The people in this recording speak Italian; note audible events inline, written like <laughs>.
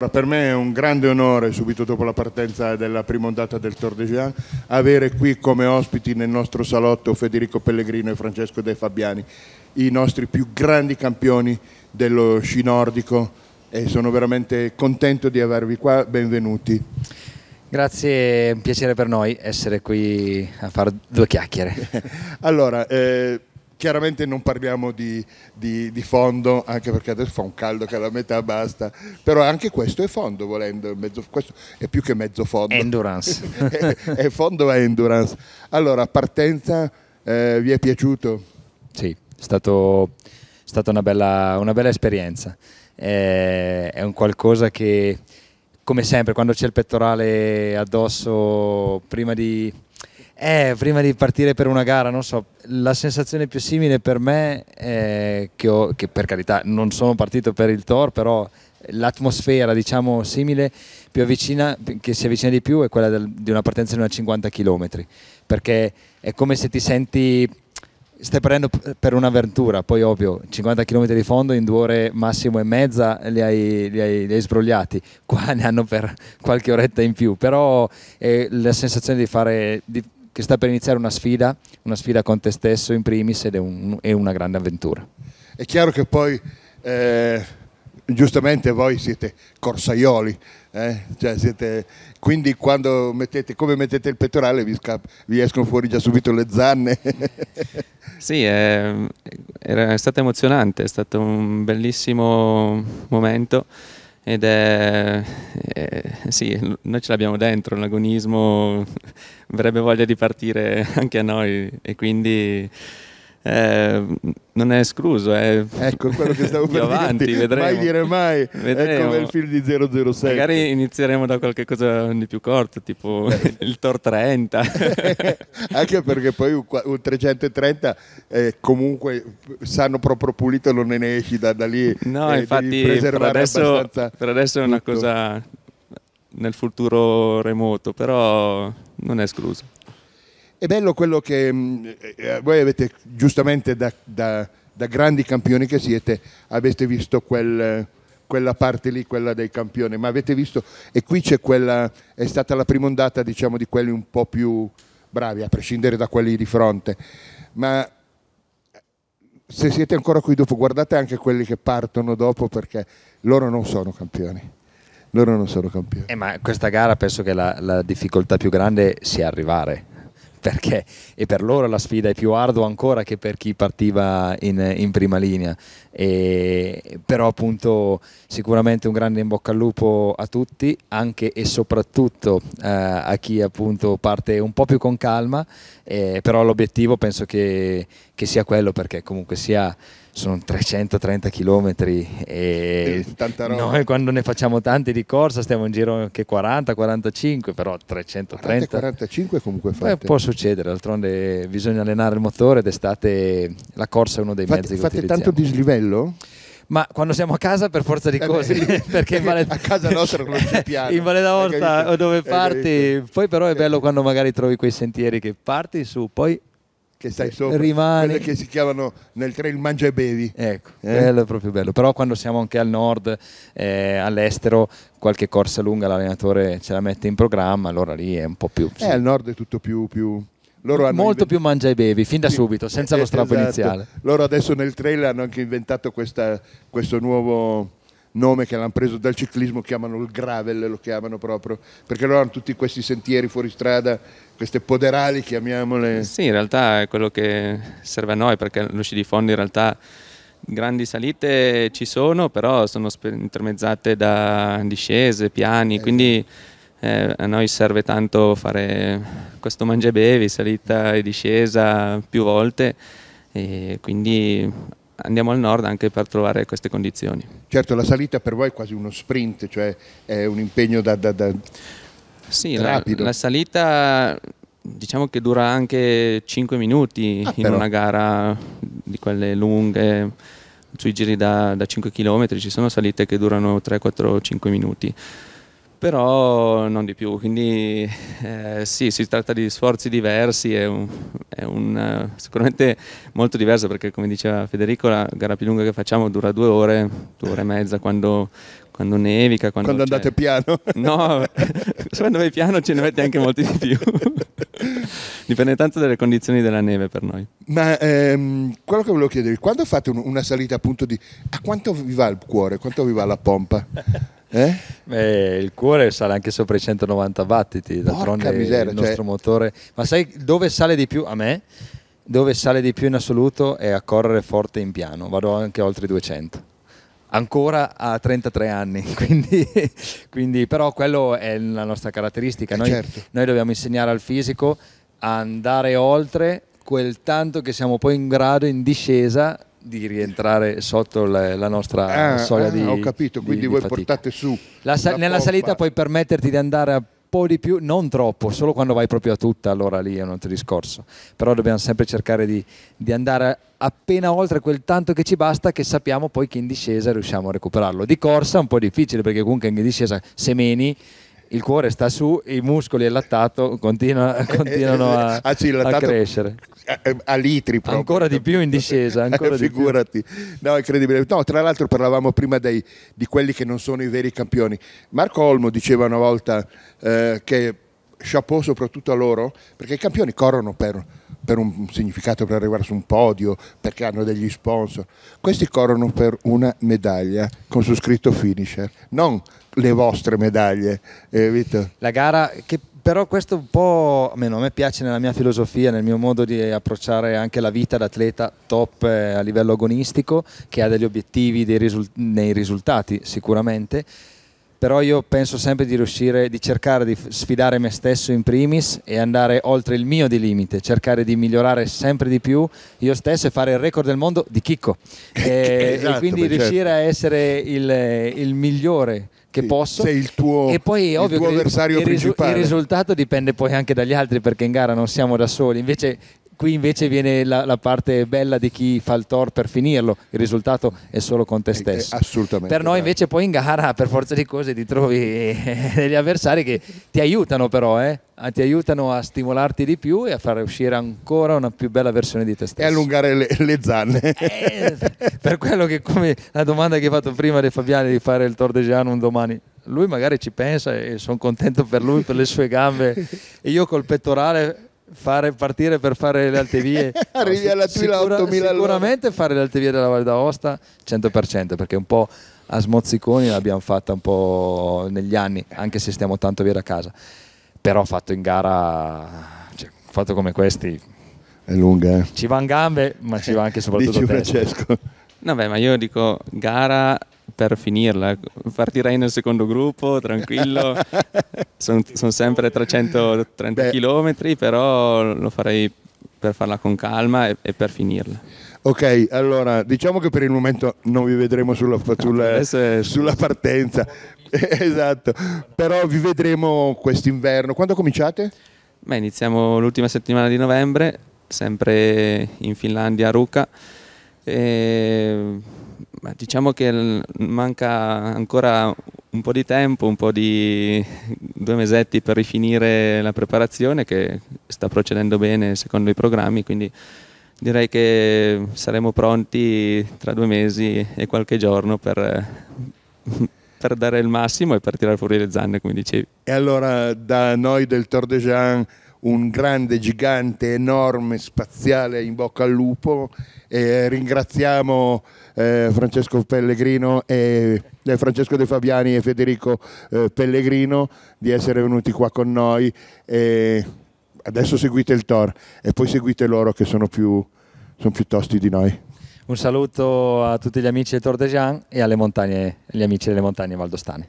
Per me è un grande onore, subito dopo la partenza della prima ondata del Tour de Jean, avere qui come ospiti nel nostro salotto Federico Pellegrino e Francesco De Fabiani, i nostri più grandi campioni dello sci nordico e sono veramente contento di avervi qua, benvenuti. Grazie, è un piacere per noi essere qui a fare due chiacchiere. <laughs> allora, eh, Chiaramente non parliamo di, di, di, fondo, anche perché adesso fa un caldo che alla metà basta, però anche questo è fondo volendo, mezzo, questo è più che mezzo fondo. Endurance. <laughs> è, è, fondo a endurance. Allora, partenza, eh, vi è piaciuto? Sì, è stato, stata una bella, una bella esperienza. Eh, è un qualcosa che, come sempre, quando c'è il pettorale addosso, prima di eh, prima di partire per una gara, non so, la sensazione più simile per me è che, ho, che per carità non sono partito per il Tor, però l'atmosfera diciamo simile più avvicina, che si avvicina di più è quella del, di una partenza di una 50 km, perché è come se ti senti stai prendendo per un'avventura, poi ovvio 50 km di fondo in due ore massimo e mezza li hai, li, hai, li hai sbrogliati, <laughs> qua ne hanno per qualche oretta in più, però è la sensazione di fare... Di, che sta per iniziare una sfida, una sfida con te stesso in primis ed è, un, è una grande avventura. È chiaro che poi eh, giustamente voi siete corsaioli, eh? cioè siete, quindi quando mettete, come mettete il pettorale vi, scappa, vi escono fuori già subito le zanne. <laughs> sì, è, era, è stato emozionante, è stato un bellissimo momento ed è, è sì, noi ce l'abbiamo dentro, l'agonismo avrebbe <laughs> voglia di partire anche a noi e quindi eh, non è escluso. Eh. Ecco, è... Ecco quello che stavo per avanti, dirti. Vedremo. Mai dire mai. Vedremo. È come il film di 007. Magari inizieremo da qualche cosa di più corto, tipo il Tor 30. <laughs> Anche perché poi un, 330 eh, comunque sanno proprio pulito, non ne esci da, da lì. No, eh, infatti per adesso, per adesso è una tutto. cosa nel futuro remoto, però non è escluso. È bello quello che mm, eh, eh, voi avete giustamente da, da, da, grandi campioni che siete, avete visto quel, quella parte lì, quella dei campioni, ma avete visto, e qui c'è quella, è stata la prima ondata diciamo di quelli un po' più bravi, a prescindere da quelli di fronte, ma eh, se siete ancora qui dopo guardate anche quelli che partono dopo perché loro non sono campioni loro non sono campioni. Eh, ma questa gara penso che la, la difficoltà più grande sia arrivare. <laughs> perché e per loro la sfida è più ardua ancora che per chi partiva in, in prima linea. E, però appunto sicuramente un grande in bocca al lupo a tutti, anche e soprattutto eh, a chi appunto parte un po' più con calma, eh, però l'obiettivo penso che, che sia quello perché comunque sia sono 330 km e noi quando ne facciamo tanti di corsa stiamo in giro anche 40-45, però 330... 45 comunque fate. Beh, può succedere, d'altronde bisogna allenare il motore d'estate la corsa è uno dei fate, mezzi che fate utilizziamo. Fate tanto dislivello? ma quando siamo a casa per forza di eh cose eh <laughs> perché Valle... a casa nostra non c'è piano in Valle d'Aosta o dove parti poi però è eh. bello quando magari trovi quei sentieri che parti su poi che stai eh, sopra, rimane... che si chiamano nel trail mangia e bevi. Ecco, eh? bello, è proprio bello. Però quando siamo anche al nord, eh, all'estero, qualche corsa lunga l'allenatore ce la mette in programma, allora lì è un po' più... Sì. Eh, al nord è tutto più... più... Molto invent... più mangia e bevi, fin da sì. subito, senza eh, lo strappo esatto. iniziale. Loro adesso nel trail hanno anche inventato questa, questo nuovo nome che l'hanno preso dal ciclismo, chiamano il gravel, lo chiamano proprio, perché loro hanno tutti questi sentieri fuoristrada, queste poderali, chiamiamole. Sì, in realtà è quello che serve a noi, perché lo di fondo in realtà grandi salite ci sono, però sono intermezzate da discese, piani, eh, quindi... Eh, a noi serve tanto fare questo mangiabevi, salita e discesa più volte e quindi andiamo al nord anche per trovare queste condizioni. Certo, la salita per voi è quasi uno sprint, cioè è un impegno da, da, da sì, La, la, salita diciamo che dura anche 5 minuti ah, in però. una gara di quelle lunghe, sui giri da, da 5 km, ci sono salite che durano 3, 4, 5 minuti però non di più, quindi eh, sì, si tratta di sforzi diversi, è, un, è un, eh, sicuramente molto diverso perché come diceva Federico la gara più lunga che facciamo dura due ore, due ore e mezza quando, quando nevica. Quando, quando andate piano? <laughs> No, secondo me piano ce ne mette anche molti di più. Dipende tanto dalle condizioni della neve per noi. Ma ehm, quello che volevo chiedere, quando fate una salita appunto di... a quanto vi va il cuore, quanto vi va la pompa? Eh? Eh, il cuore sale anche sopra i 190 battiti, d'altronde miseria, il nostro cioè... motore. Ma sai dove sale di più? A me, dove sale di più in assoluto è a correre forte in piano, vado anche oltre i 200. Ancora a 33 anni, <laughs> quindi, quindi però quello è la nostra caratteristica. Eh, noi, certo. noi dobbiamo insegnare al fisico a andare oltre quel tanto che siamo poi in grado in discesa di rientrare sotto la, la nostra ah, soglia ah, di ho capito, quindi di, voi di portate su sa- nella pompa. salita puoi permetterti di andare a po' di più, non troppo, solo quando vai proprio a tutta, allora lì è un altro discorso. Però dobbiamo sempre cercare di, di, andare appena oltre quel tanto che ci basta, che sappiamo poi che in discesa riusciamo a recuperarlo. Di corsa è un po' difficile perché comunque in discesa se meni il cuore sta su, i muscoli e il lattato continua, eh, eh, continuano a, eh, ah, sì, lattato, a, crescere. A, a litri proprio. Ancora di più in discesa. Ancora Figurati. No, incredibile. No, tra l'altro parlavamo prima dei, di quelli che non sono i veri campioni. Marco Olmo diceva una volta eh, che chapeau soprattutto a loro, perché i campioni corrono per, per, un significato, per arrivare su un podio, perché hanno degli sponsor. Questi corrono per una medaglia con su scritto finisher, non le vostre medaglie. Eh, La gara che però questo un po' almeno a me piace nella mia filosofia, nel mio modo di approcciare anche la vita d'atleta top eh, a livello agonistico, che ha degli obiettivi dei risultati sicuramente però io penso sempre di riuscire, di cercare di sfidare me stesso in primis e andare oltre il mio di limite, cercare di migliorare sempre di più io stesso e fare il record del mondo di <laughs> chicco. Eh, e, esatto, e quindi riuscire certo. a essere il, il migliore che sì, posso. Sei il tuo, e poi, ovvio, tuo avversario il, principale. Il risultato dipende poi anche dagli altri perché in gara non siamo da soli. Invece Qui invece viene la, la, parte bella di chi fa il tor per finirlo, il risultato è solo con te eh, eh, stesso. assolutamente. Per noi invece poi in gara <laughs> per forza di cose ti trovi eh, degli avversari che ti aiutano però, eh? Ah, ti aiutano a stimolarti di più e a far uscire ancora una più bella versione di te stesso. E allungare le, le zanne. per quello che come la domanda che hai fatto prima di Fabiani di fare il Tor de Giano un domani, lui magari ci pensa e sono contento per lui, per le sue gambe <laughs> e io col pettorale fare partire per fare le alte vie <laughs> arrivi no, alla Twila sicura, 8000 sicuramente fare le alte vie della Val d'Aosta 100% perché un po' a smozziconi l'abbiamo fatta un po' negli anni anche se stiamo tanto via da casa però fatto in gara cioè, fatto come questi è lunga eh? ci in gambe ma ci va anche <laughs> soprattutto Dici testa Francesco No, beh, ma io dico gara per finirla. Partirei nel secondo gruppo, tranquillo. sono, <laughs> sono sempre 330 Beh. km, però lo farei per farla con calma e, e, per finirla. Ok, allora diciamo che per il momento non vi vedremo sulla, sulla, no, è... sulla partenza, <laughs> esatto, però vi vedremo quest'inverno. Quando cominciate? Beh, iniziamo l'ultima settimana di novembre, sempre in Finlandia, a Ruka. E Beh, diciamo che manca ancora un po' di tempo, un po' di due mesetti per rifinire la preparazione che sta procedendo bene secondo i programmi, quindi direi che saremo pronti tra due mesi e qualche giorno per, per dare il massimo e per tirare fuori le zanne, come dicevi. E allora da noi del Tour de Jean un grande gigante enorme spaziale in bocca al lupo e ringraziamo eh, Francesco Pellegrino e eh, Francesco De Fabiani e Federico eh, Pellegrino di essere venuti qua con noi e adesso seguite il Tor e poi seguite loro che sono più, sono più tosti di noi un saluto a tutti gli amici del Tor de Jean e alle montagne, gli amici delle montagne valdostane